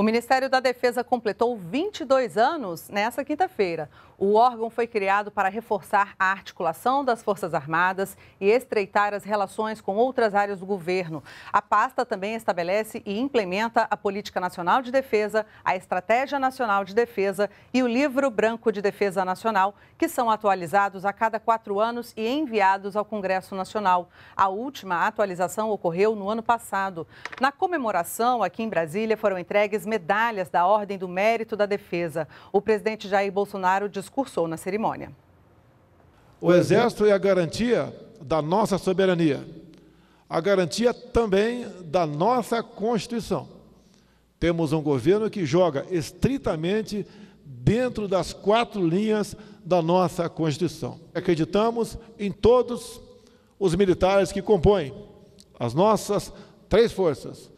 O Ministério da Defesa completou 22 anos nesta quinta-feira. O órgão foi criado para reforçar a articulação das Forças Armadas e estreitar as relações com outras áreas do governo. A pasta também estabelece e implementa a Política Nacional de Defesa, a Estratégia Nacional de Defesa e o Livro Branco de Defesa Nacional, que são atualizados a cada quatro anos e enviados ao Congresso Nacional. A última atualização ocorreu no ano passado. Na comemoração, aqui em Brasília, foram entregues medalhas da Ordem do Mérito da Defesa. O presidente Jair Bolsonaro discursou na cerimônia. O Exército é a garantia da nossa soberania, a garantia também da nossa Constituição. Temos um governo que joga estritamente dentro das quatro linhas da nossa Constituição. Acreditamos em todos os militares que compõem as nossas três forças.